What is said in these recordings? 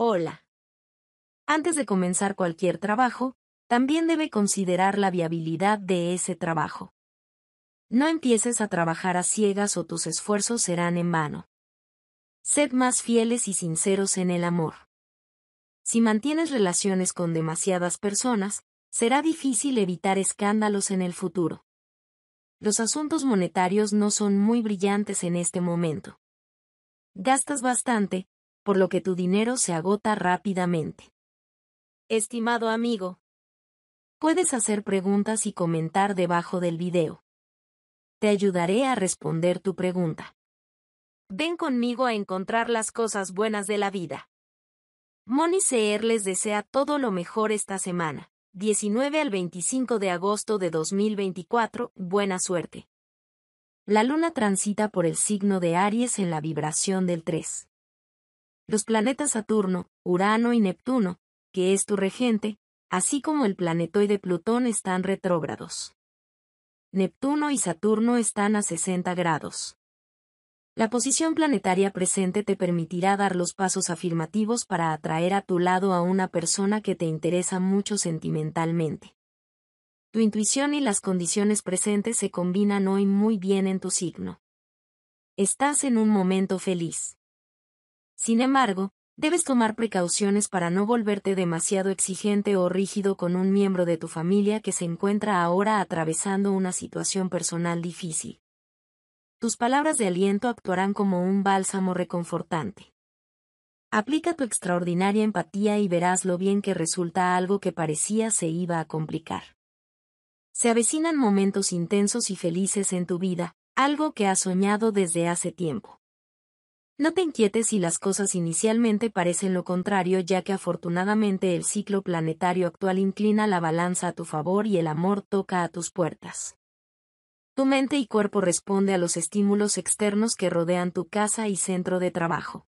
Hola. Antes de comenzar cualquier trabajo, también debe considerar la viabilidad de ese trabajo. No empieces a trabajar a ciegas o tus esfuerzos serán en vano. Sed más fieles y sinceros en el amor. Si mantienes relaciones con demasiadas personas, será difícil evitar escándalos en el futuro. Los asuntos monetarios no son muy brillantes en este momento. Gastas bastante, por lo que tu dinero se agota rápidamente. Estimado amigo, puedes hacer preguntas y comentar debajo del video. Te ayudaré a responder tu pregunta. Ven conmigo a encontrar las cosas buenas de la vida. Moni CR les desea todo lo mejor esta semana, 19 al 25 de agosto de 2024, buena suerte. La luna transita por el signo de Aries en la vibración del 3. Los planetas Saturno, Urano y Neptuno, que es tu regente, así como el planetoide Plutón están retrógrados. Neptuno y Saturno están a 60 grados. La posición planetaria presente te permitirá dar los pasos afirmativos para atraer a tu lado a una persona que te interesa mucho sentimentalmente. Tu intuición y las condiciones presentes se combinan hoy muy bien en tu signo. Estás en un momento feliz. Sin embargo, debes tomar precauciones para no volverte demasiado exigente o rígido con un miembro de tu familia que se encuentra ahora atravesando una situación personal difícil. Tus palabras de aliento actuarán como un bálsamo reconfortante. Aplica tu extraordinaria empatía y verás lo bien que resulta algo que parecía se iba a complicar. Se avecinan momentos intensos y felices en tu vida, algo que has soñado desde hace tiempo. No te inquietes si las cosas inicialmente parecen lo contrario ya que afortunadamente el ciclo planetario actual inclina la balanza a tu favor y el amor toca a tus puertas. Tu mente y cuerpo responde a los estímulos externos que rodean tu casa y centro de trabajo.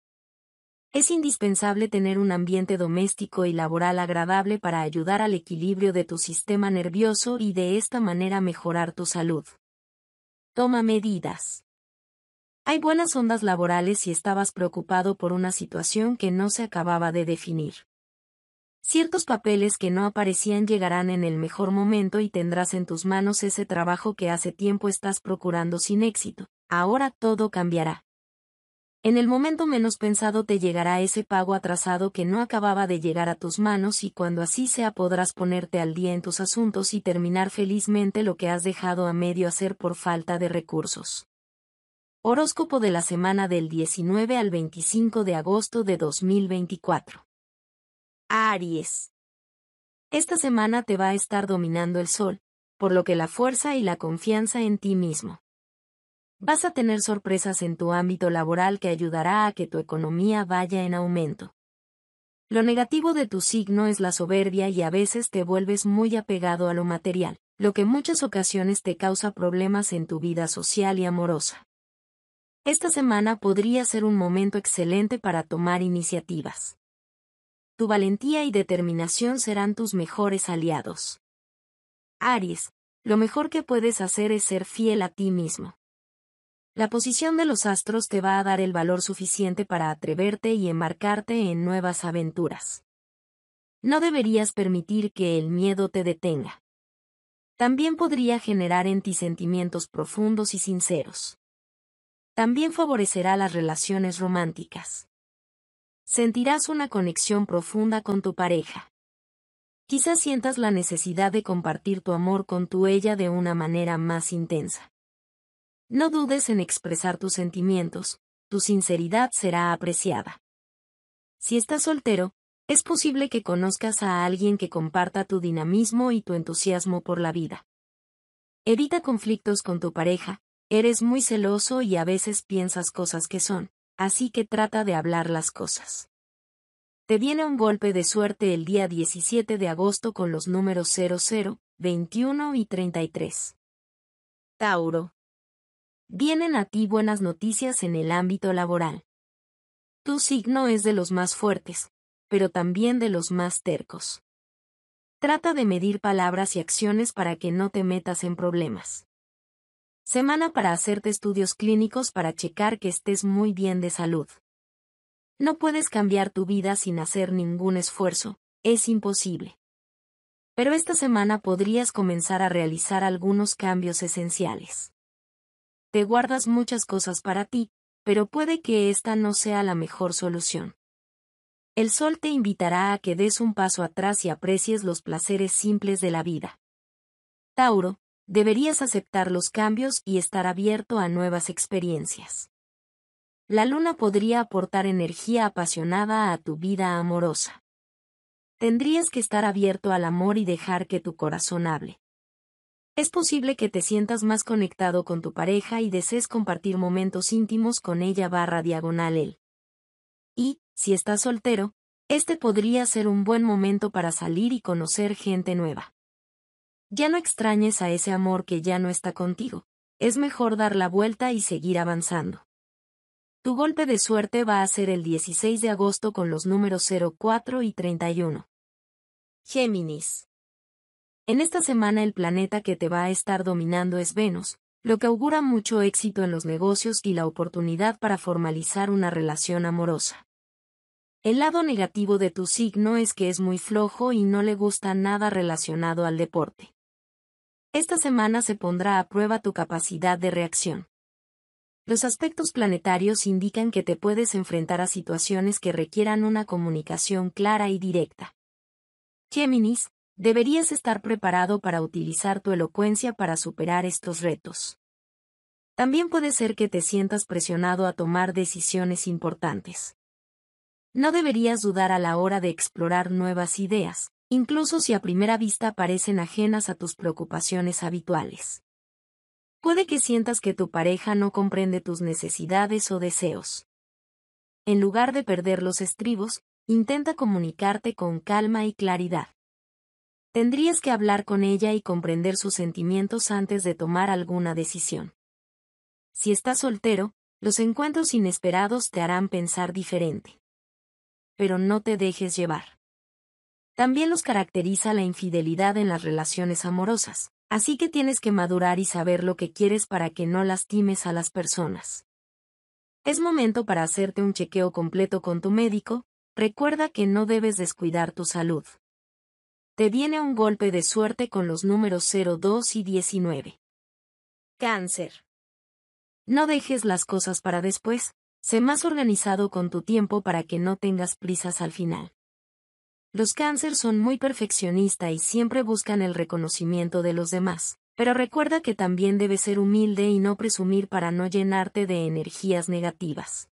Es indispensable tener un ambiente doméstico y laboral agradable para ayudar al equilibrio de tu sistema nervioso y de esta manera mejorar tu salud. Toma medidas. Hay buenas ondas laborales si estabas preocupado por una situación que no se acababa de definir. Ciertos papeles que no aparecían llegarán en el mejor momento y tendrás en tus manos ese trabajo que hace tiempo estás procurando sin éxito. Ahora todo cambiará. En el momento menos pensado te llegará ese pago atrasado que no acababa de llegar a tus manos y cuando así sea podrás ponerte al día en tus asuntos y terminar felizmente lo que has dejado a medio hacer por falta de recursos. Horóscopo de la semana del 19 al 25 de agosto de 2024. Aries. Esta semana te va a estar dominando el sol, por lo que la fuerza y la confianza en ti mismo. Vas a tener sorpresas en tu ámbito laboral que ayudará a que tu economía vaya en aumento. Lo negativo de tu signo es la soberbia y a veces te vuelves muy apegado a lo material, lo que muchas ocasiones te causa problemas en tu vida social y amorosa. Esta semana podría ser un momento excelente para tomar iniciativas. Tu valentía y determinación serán tus mejores aliados. Aries, lo mejor que puedes hacer es ser fiel a ti mismo. La posición de los astros te va a dar el valor suficiente para atreverte y embarcarte en nuevas aventuras. No deberías permitir que el miedo te detenga. También podría generar en ti sentimientos profundos y sinceros también favorecerá las relaciones románticas. Sentirás una conexión profunda con tu pareja. Quizás sientas la necesidad de compartir tu amor con tu ella de una manera más intensa. No dudes en expresar tus sentimientos, tu sinceridad será apreciada. Si estás soltero, es posible que conozcas a alguien que comparta tu dinamismo y tu entusiasmo por la vida. Evita conflictos con tu pareja, Eres muy celoso y a veces piensas cosas que son, así que trata de hablar las cosas. Te viene un golpe de suerte el día 17 de agosto con los números 00, 21 y 33. Tauro. Vienen a ti buenas noticias en el ámbito laboral. Tu signo es de los más fuertes, pero también de los más tercos. Trata de medir palabras y acciones para que no te metas en problemas. Semana para hacerte estudios clínicos para checar que estés muy bien de salud. No puedes cambiar tu vida sin hacer ningún esfuerzo, es imposible. Pero esta semana podrías comenzar a realizar algunos cambios esenciales. Te guardas muchas cosas para ti, pero puede que esta no sea la mejor solución. El sol te invitará a que des un paso atrás y aprecies los placeres simples de la vida. Tauro, Deberías aceptar los cambios y estar abierto a nuevas experiencias. La luna podría aportar energía apasionada a tu vida amorosa. Tendrías que estar abierto al amor y dejar que tu corazón hable. Es posible que te sientas más conectado con tu pareja y desees compartir momentos íntimos con ella barra diagonal él. Y, si estás soltero, este podría ser un buen momento para salir y conocer gente nueva. Ya no extrañes a ese amor que ya no está contigo. Es mejor dar la vuelta y seguir avanzando. Tu golpe de suerte va a ser el 16 de agosto con los números 04 y 31. Géminis. En esta semana el planeta que te va a estar dominando es Venus, lo que augura mucho éxito en los negocios y la oportunidad para formalizar una relación amorosa. El lado negativo de tu signo es que es muy flojo y no le gusta nada relacionado al deporte. Esta semana se pondrá a prueba tu capacidad de reacción. Los aspectos planetarios indican que te puedes enfrentar a situaciones que requieran una comunicación clara y directa. Géminis, deberías estar preparado para utilizar tu elocuencia para superar estos retos. También puede ser que te sientas presionado a tomar decisiones importantes. No deberías dudar a la hora de explorar nuevas ideas, incluso si a primera vista parecen ajenas a tus preocupaciones habituales. Puede que sientas que tu pareja no comprende tus necesidades o deseos. En lugar de perder los estribos, intenta comunicarte con calma y claridad. Tendrías que hablar con ella y comprender sus sentimientos antes de tomar alguna decisión. Si estás soltero, los encuentros inesperados te harán pensar diferente. Pero no te dejes llevar. También los caracteriza la infidelidad en las relaciones amorosas, así que tienes que madurar y saber lo que quieres para que no lastimes a las personas. Es momento para hacerte un chequeo completo con tu médico, recuerda que no debes descuidar tu salud. Te viene un golpe de suerte con los números 02 y 19. Cáncer. No dejes las cosas para después, sé más organizado con tu tiempo para que no tengas prisas al final. Los cáncer son muy perfeccionistas y siempre buscan el reconocimiento de los demás. Pero recuerda que también debes ser humilde y no presumir para no llenarte de energías negativas.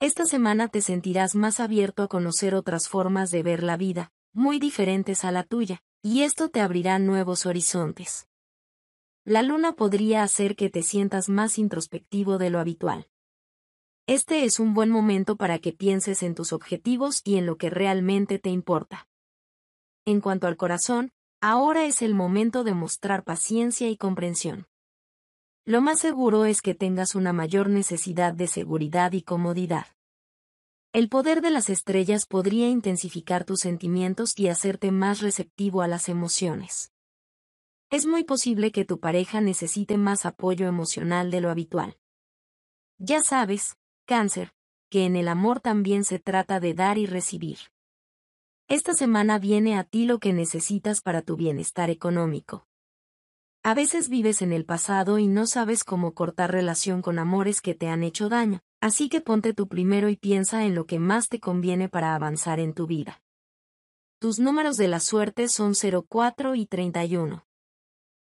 Esta semana te sentirás más abierto a conocer otras formas de ver la vida, muy diferentes a la tuya, y esto te abrirá nuevos horizontes. La luna podría hacer que te sientas más introspectivo de lo habitual. Este es un buen momento para que pienses en tus objetivos y en lo que realmente te importa. En cuanto al corazón, ahora es el momento de mostrar paciencia y comprensión. Lo más seguro es que tengas una mayor necesidad de seguridad y comodidad. El poder de las estrellas podría intensificar tus sentimientos y hacerte más receptivo a las emociones. Es muy posible que tu pareja necesite más apoyo emocional de lo habitual. Ya sabes, Cáncer, que en el amor también se trata de dar y recibir. Esta semana viene a ti lo que necesitas para tu bienestar económico. A veces vives en el pasado y no sabes cómo cortar relación con amores que te han hecho daño, así que ponte tú primero y piensa en lo que más te conviene para avanzar en tu vida. Tus números de la suerte son 04 y 31.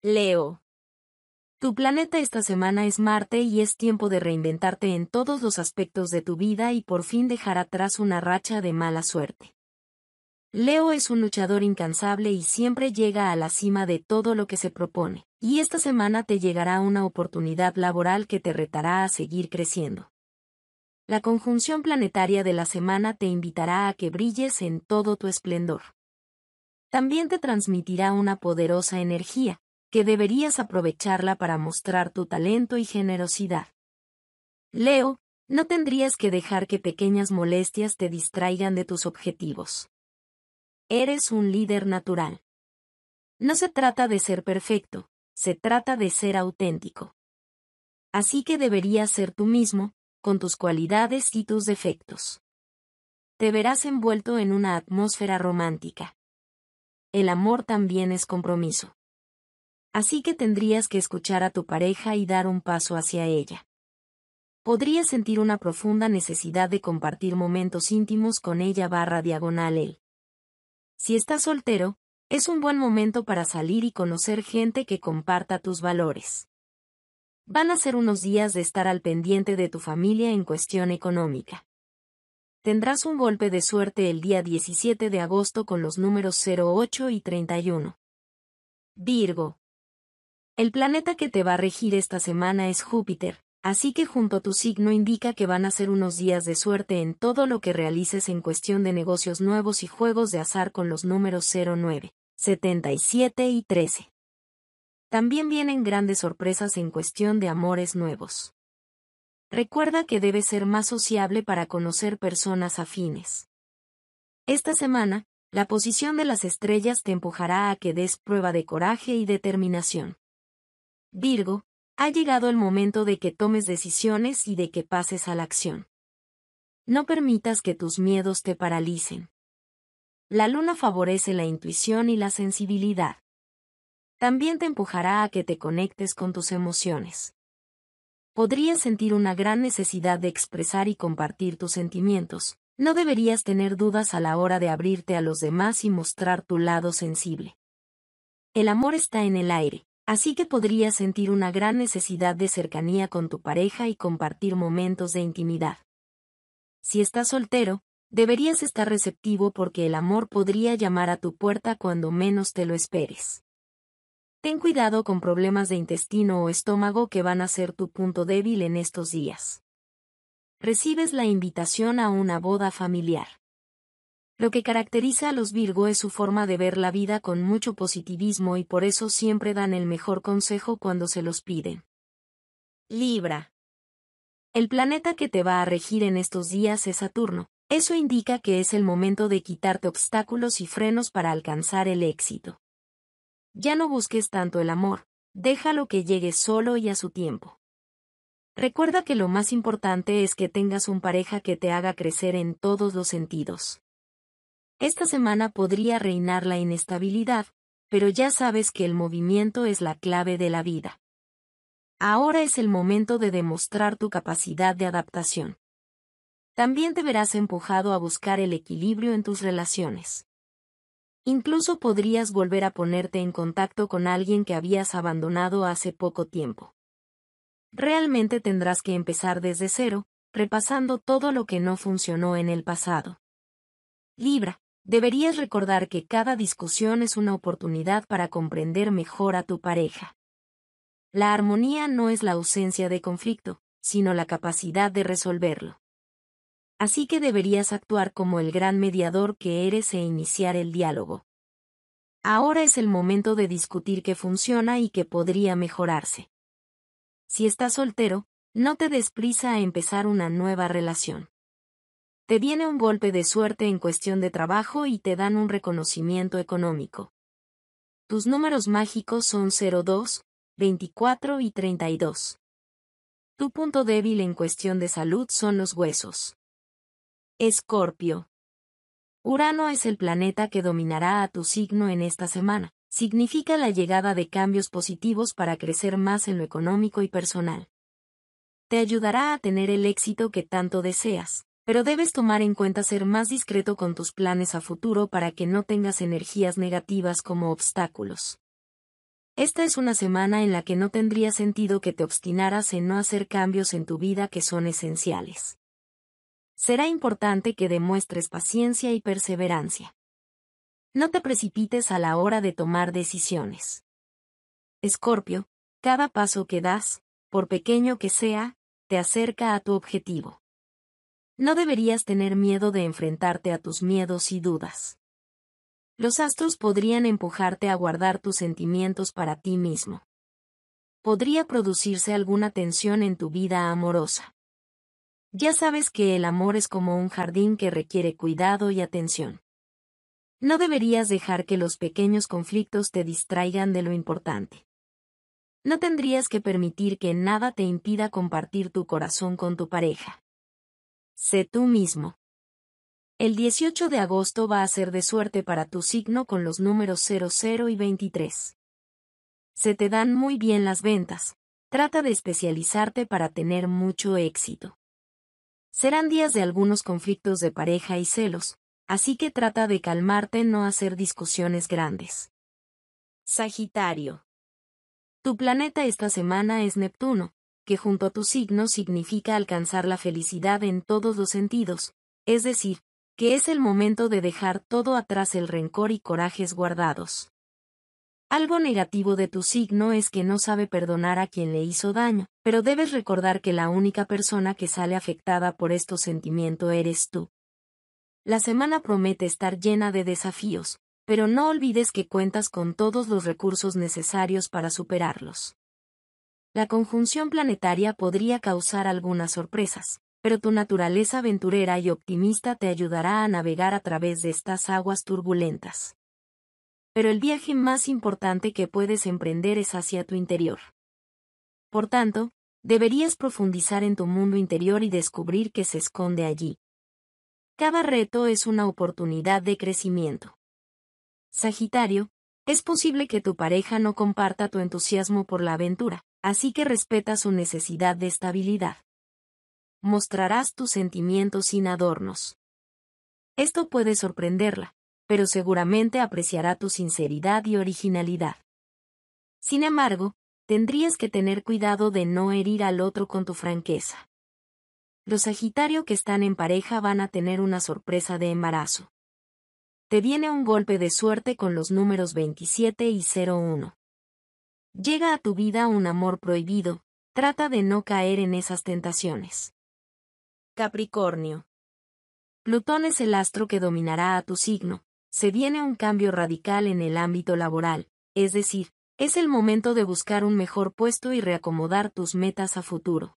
Leo. Tu planeta esta semana es Marte y es tiempo de reinventarte en todos los aspectos de tu vida y por fin dejar atrás una racha de mala suerte. Leo es un luchador incansable y siempre llega a la cima de todo lo que se propone, y esta semana te llegará una oportunidad laboral que te retará a seguir creciendo. La conjunción planetaria de la semana te invitará a que brilles en todo tu esplendor. También te transmitirá una poderosa energía, que deberías aprovecharla para mostrar tu talento y generosidad. Leo, no tendrías que dejar que pequeñas molestias te distraigan de tus objetivos. Eres un líder natural. No se trata de ser perfecto, se trata de ser auténtico. Así que deberías ser tú mismo, con tus cualidades y tus defectos. Te verás envuelto en una atmósfera romántica. El amor también es compromiso. Así que tendrías que escuchar a tu pareja y dar un paso hacia ella. Podrías sentir una profunda necesidad de compartir momentos íntimos con ella barra diagonal él. Si estás soltero, es un buen momento para salir y conocer gente que comparta tus valores. Van a ser unos días de estar al pendiente de tu familia en cuestión económica. Tendrás un golpe de suerte el día 17 de agosto con los números 08 y 31. Virgo, el planeta que te va a regir esta semana es Júpiter, así que junto a tu signo indica que van a ser unos días de suerte en todo lo que realices en cuestión de negocios nuevos y juegos de azar con los números 09, 77 y 13. También vienen grandes sorpresas en cuestión de amores nuevos. Recuerda que debes ser más sociable para conocer personas afines. Esta semana, la posición de las estrellas te empujará a que des prueba de coraje y determinación. Virgo, ha llegado el momento de que tomes decisiones y de que pases a la acción. No permitas que tus miedos te paralicen. La luna favorece la intuición y la sensibilidad. También te empujará a que te conectes con tus emociones. Podrías sentir una gran necesidad de expresar y compartir tus sentimientos. No deberías tener dudas a la hora de abrirte a los demás y mostrar tu lado sensible. El amor está en el aire Así que podrías sentir una gran necesidad de cercanía con tu pareja y compartir momentos de intimidad. Si estás soltero, deberías estar receptivo porque el amor podría llamar a tu puerta cuando menos te lo esperes. Ten cuidado con problemas de intestino o estómago que van a ser tu punto débil en estos días. Recibes la invitación a una boda familiar. Lo que caracteriza a los Virgo es su forma de ver la vida con mucho positivismo y por eso siempre dan el mejor consejo cuando se los piden. Libra. El planeta que te va a regir en estos días es Saturno. Eso indica que es el momento de quitarte obstáculos y frenos para alcanzar el éxito. Ya no busques tanto el amor, déjalo que llegue solo y a su tiempo. Recuerda que lo más importante es que tengas un pareja que te haga crecer en todos los sentidos. Esta semana podría reinar la inestabilidad, pero ya sabes que el movimiento es la clave de la vida. Ahora es el momento de demostrar tu capacidad de adaptación. También te verás empujado a buscar el equilibrio en tus relaciones. Incluso podrías volver a ponerte en contacto con alguien que habías abandonado hace poco tiempo. Realmente tendrás que empezar desde cero, repasando todo lo que no funcionó en el pasado. Libra, Deberías recordar que cada discusión es una oportunidad para comprender mejor a tu pareja. La armonía no es la ausencia de conflicto, sino la capacidad de resolverlo. Así que deberías actuar como el gran mediador que eres e iniciar el diálogo. Ahora es el momento de discutir qué funciona y qué podría mejorarse. Si estás soltero, no te desprisa a empezar una nueva relación. Te viene un golpe de suerte en cuestión de trabajo y te dan un reconocimiento económico. Tus números mágicos son 02, 24 y 32. Tu punto débil en cuestión de salud son los huesos. Escorpio. Urano es el planeta que dominará a tu signo en esta semana. Significa la llegada de cambios positivos para crecer más en lo económico y personal. Te ayudará a tener el éxito que tanto deseas pero debes tomar en cuenta ser más discreto con tus planes a futuro para que no tengas energías negativas como obstáculos. Esta es una semana en la que no tendría sentido que te obstinaras en no hacer cambios en tu vida que son esenciales. Será importante que demuestres paciencia y perseverancia. No te precipites a la hora de tomar decisiones. Escorpio, cada paso que das, por pequeño que sea, te acerca a tu objetivo. No deberías tener miedo de enfrentarte a tus miedos y dudas. Los astros podrían empujarte a guardar tus sentimientos para ti mismo. Podría producirse alguna tensión en tu vida amorosa. Ya sabes que el amor es como un jardín que requiere cuidado y atención. No deberías dejar que los pequeños conflictos te distraigan de lo importante. No tendrías que permitir que nada te impida compartir tu corazón con tu pareja. Sé tú mismo. El 18 de agosto va a ser de suerte para tu signo con los números 00 y 23. Se te dan muy bien las ventas. Trata de especializarte para tener mucho éxito. Serán días de algunos conflictos de pareja y celos, así que trata de calmarte no hacer discusiones grandes. Sagitario. Tu planeta esta semana es Neptuno, junto a tu signo significa alcanzar la felicidad en todos los sentidos, es decir, que es el momento de dejar todo atrás el rencor y corajes guardados. Algo negativo de tu signo es que no sabe perdonar a quien le hizo daño, pero debes recordar que la única persona que sale afectada por estos sentimientos eres tú. La semana promete estar llena de desafíos, pero no olvides que cuentas con todos los recursos necesarios para superarlos. La conjunción planetaria podría causar algunas sorpresas, pero tu naturaleza aventurera y optimista te ayudará a navegar a través de estas aguas turbulentas. Pero el viaje más importante que puedes emprender es hacia tu interior. Por tanto, deberías profundizar en tu mundo interior y descubrir qué se esconde allí. Cada reto es una oportunidad de crecimiento. Sagitario, es posible que tu pareja no comparta tu entusiasmo por la aventura, así que respeta su necesidad de estabilidad. Mostrarás tus sentimientos sin adornos. Esto puede sorprenderla, pero seguramente apreciará tu sinceridad y originalidad. Sin embargo, tendrías que tener cuidado de no herir al otro con tu franqueza. Los Sagitario que están en pareja van a tener una sorpresa de embarazo. Te viene un golpe de suerte con los números 27 y 01. Llega a tu vida un amor prohibido, trata de no caer en esas tentaciones. Capricornio. Plutón es el astro que dominará a tu signo. Se viene un cambio radical en el ámbito laboral, es decir, es el momento de buscar un mejor puesto y reacomodar tus metas a futuro.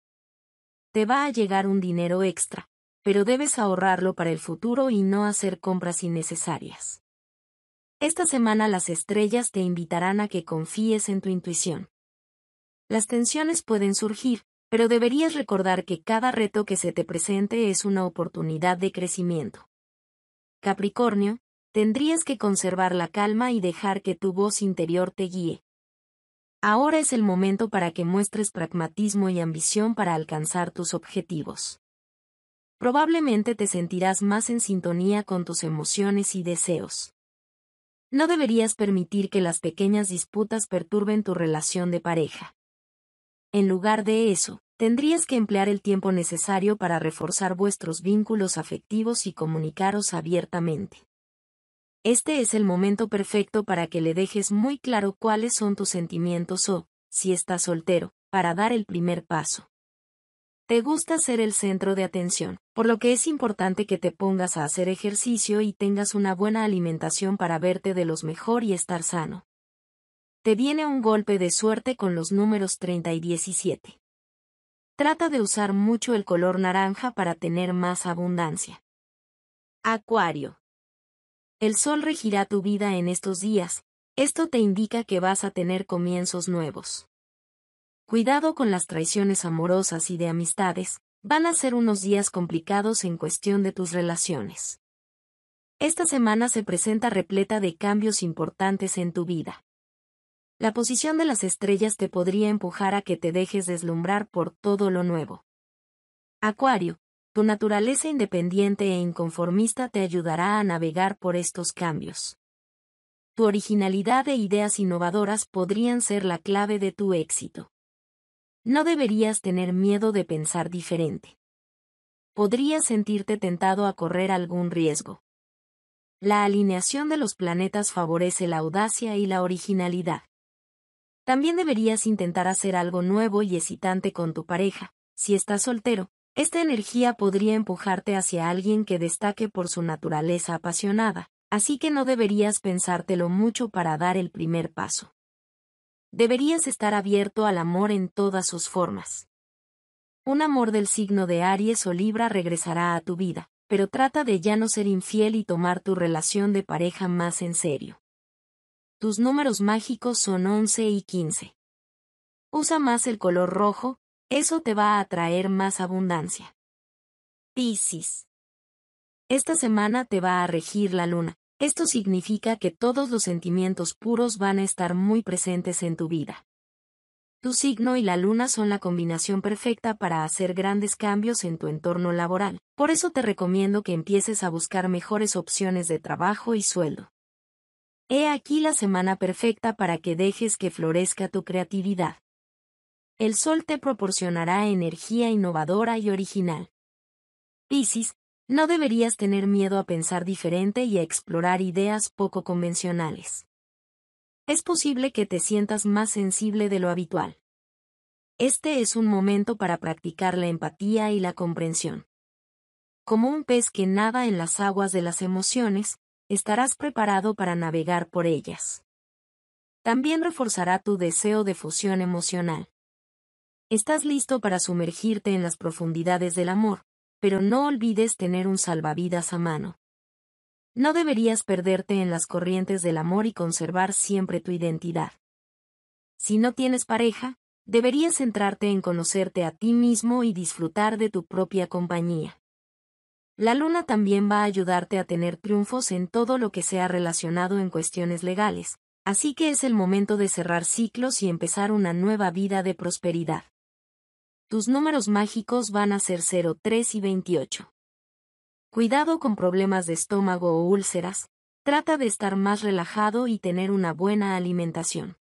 Te va a llegar un dinero extra, pero debes ahorrarlo para el futuro y no hacer compras innecesarias. Esta semana las estrellas te invitarán a que confíes en tu intuición. Las tensiones pueden surgir, pero deberías recordar que cada reto que se te presente es una oportunidad de crecimiento. Capricornio, tendrías que conservar la calma y dejar que tu voz interior te guíe. Ahora es el momento para que muestres pragmatismo y ambición para alcanzar tus objetivos. Probablemente te sentirás más en sintonía con tus emociones y deseos. No deberías permitir que las pequeñas disputas perturben tu relación de pareja. En lugar de eso, tendrías que emplear el tiempo necesario para reforzar vuestros vínculos afectivos y comunicaros abiertamente. Este es el momento perfecto para que le dejes muy claro cuáles son tus sentimientos o, si estás soltero, para dar el primer paso. Te gusta ser el centro de atención, por lo que es importante que te pongas a hacer ejercicio y tengas una buena alimentación para verte de los mejor y estar sano. Te viene un golpe de suerte con los números 30 y 17. Trata de usar mucho el color naranja para tener más abundancia. Acuario. El sol regirá tu vida en estos días, esto te indica que vas a tener comienzos nuevos. Cuidado con las traiciones amorosas y de amistades, van a ser unos días complicados en cuestión de tus relaciones. Esta semana se presenta repleta de cambios importantes en tu vida. La posición de las estrellas te podría empujar a que te dejes deslumbrar por todo lo nuevo. Acuario, tu naturaleza independiente e inconformista te ayudará a navegar por estos cambios. Tu originalidad e ideas innovadoras podrían ser la clave de tu éxito. No deberías tener miedo de pensar diferente. Podrías sentirte tentado a correr algún riesgo. La alineación de los planetas favorece la audacia y la originalidad. También deberías intentar hacer algo nuevo y excitante con tu pareja. Si estás soltero, esta energía podría empujarte hacia alguien que destaque por su naturaleza apasionada, así que no deberías pensártelo mucho para dar el primer paso deberías estar abierto al amor en todas sus formas. Un amor del signo de Aries o Libra regresará a tu vida, pero trata de ya no ser infiel y tomar tu relación de pareja más en serio. Tus números mágicos son 11 y 15. Usa más el color rojo, eso te va a atraer más abundancia. Piscis. Esta semana te va a regir la luna, esto significa que todos los sentimientos puros van a estar muy presentes en tu vida. Tu signo y la luna son la combinación perfecta para hacer grandes cambios en tu entorno laboral. Por eso te recomiendo que empieces a buscar mejores opciones de trabajo y sueldo. He aquí la semana perfecta para que dejes que florezca tu creatividad. El sol te proporcionará energía innovadora y original. Piscis, no deberías tener miedo a pensar diferente y a explorar ideas poco convencionales. Es posible que te sientas más sensible de lo habitual. Este es un momento para practicar la empatía y la comprensión. Como un pez que nada en las aguas de las emociones, estarás preparado para navegar por ellas. También reforzará tu deseo de fusión emocional. Estás listo para sumergirte en las profundidades del amor, pero no olvides tener un salvavidas a mano. No deberías perderte en las corrientes del amor y conservar siempre tu identidad. Si no tienes pareja, deberías centrarte en conocerte a ti mismo y disfrutar de tu propia compañía. La luna también va a ayudarte a tener triunfos en todo lo que sea relacionado en cuestiones legales, así que es el momento de cerrar ciclos y empezar una nueva vida de prosperidad. Tus números mágicos van a ser 3 y 28. Cuidado con problemas de estómago o úlceras, trata de estar más relajado y tener una buena alimentación.